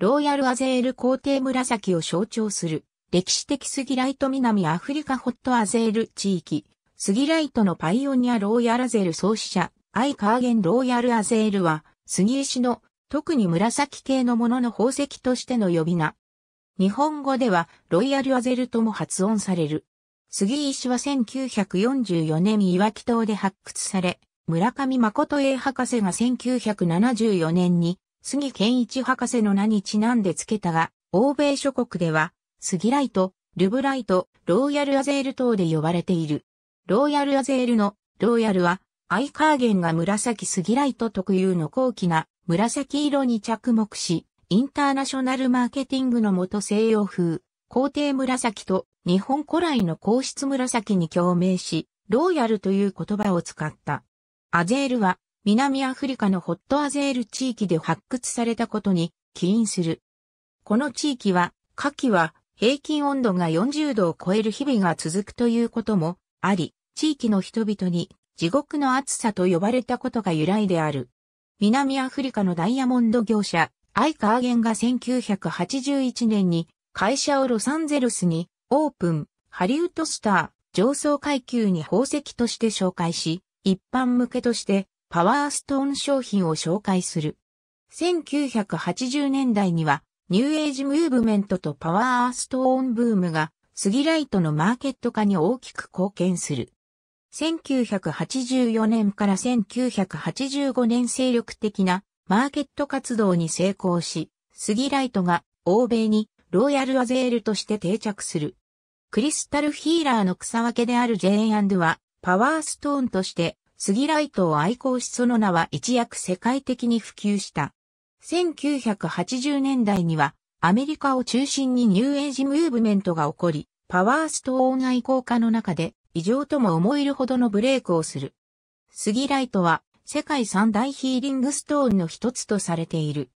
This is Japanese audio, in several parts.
ローヤルアゼール皇帝紫を象徴する、歴史的スギライト南アフリカホットアゼール地域、スギライトのパイオニアローヤルアゼール創始者、アイカーゲンローヤルアゼールは、杉石の、特に紫系のものの宝石としての呼び名。日本語では、ロイヤルアゼルとも発音される。杉石は1944年岩木島で発掘され、村上誠英博士が1974年に杉健一博士の名にちなんで付けたが、欧米諸国では、杉ライト、ルブライト、ローヤルアゼール等で呼ばれている。ローヤルアゼールの、ローヤルは、アイカーゲンが紫杉ライト特有の高貴な紫色に着目し、インターナショナルマーケティングのもと西洋風、皇帝紫と日本古来の皇室紫に共鳴し、ローヤルという言葉を使った。アゼールは南アフリカのホットアゼール地域で発掘されたことに起因する。この地域は、夏季は平均温度が40度を超える日々が続くということもあり、地域の人々に地獄の暑さと呼ばれたことが由来である。南アフリカのダイヤモンド業者、アイカーゲンが1981年に会社をロサンゼルスにオープン、ハリウッドスター、上層階級に宝石として紹介し、一般向けとしてパワーストーン商品を紹介する。1980年代には、ニューエイジムーブメントとパワーストーンブームが、スギライトのマーケット化に大きく貢献する。1984年から1985年精力的なマーケット活動に成功し、スギライトが欧米にロイヤルアゼールとして定着する。クリスタルヒーラーの草分けである J& はパワーストーンとして杉ライトを愛好しその名は一躍世界的に普及した。1980年代にはアメリカを中心にニューエイジムーブメントが起こり、パワーストーン愛好家の中で異常とも思えるほどのブレイクをする。杉ライトは世界三大ヒーリングストーンの一つとされている。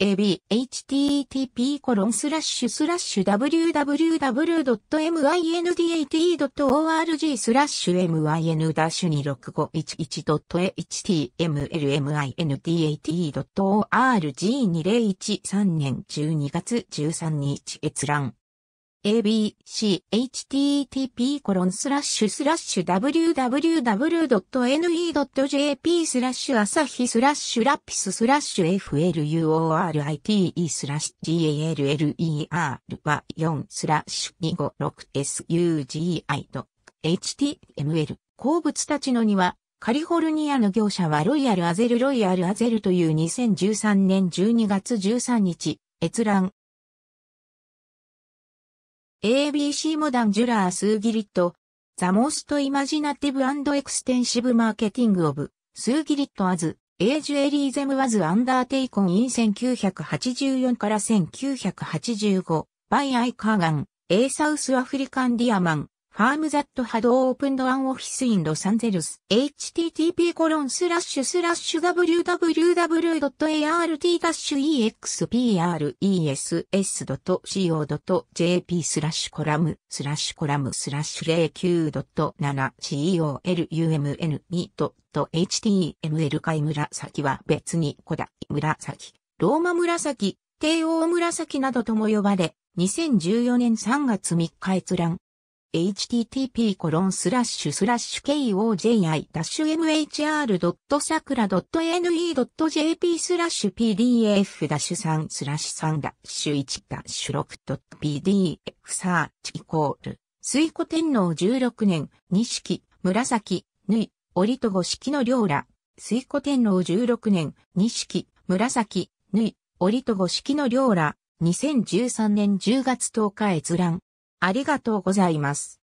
ab http コロンスラッシュスラッシュ www.mindate.org スラッシュ myn-2651.htmlmindate.org2013 年12月13日閲覧 abchttp コロンスラッシュスラッシュ www.ne.jp スラッシュ朝日スラッシュラピススラッシュ fluorite スラッシュ g a l l e r は4スラッシュ 256sugi.html 鉱物たちの庭カリフォルニアの業者はロイヤルアゼルロイヤルアゼルという2013年12月13日閲覧 ABC モダンジュラースーギリット、ザモーストイマジナティブエクステンシブマーケティングオブ、スーギリットアズ、エージュエリーゼムワズアンダーテイコンイン1984から1985、バイアイカーガン、エーサウスアフリカンディアマン、ファームザットハドオープンドアンオフィスインロサンゼルス http コロンスラッシュスラッシュ www.art-express.co.jp スラッシュコラムスラッシュコラムスラッシュ 09.7column2.html 回紫は別に小田紫ローマ紫帝王紫などとも呼ばれ2014年3月3日閲覧 http コロンスラッシュスラッシュ kojI-mhr.sakura.ne.jp スラッシュ pdf-3 スラッシュ3 1 6.pdf サーチイコール水古天皇16年、錦、紫、縫い、折と五式の両ら、水古天皇16年、錦、紫、縫い、折と五式の両ら、2013年10月10日閲覧。ありがとうございます。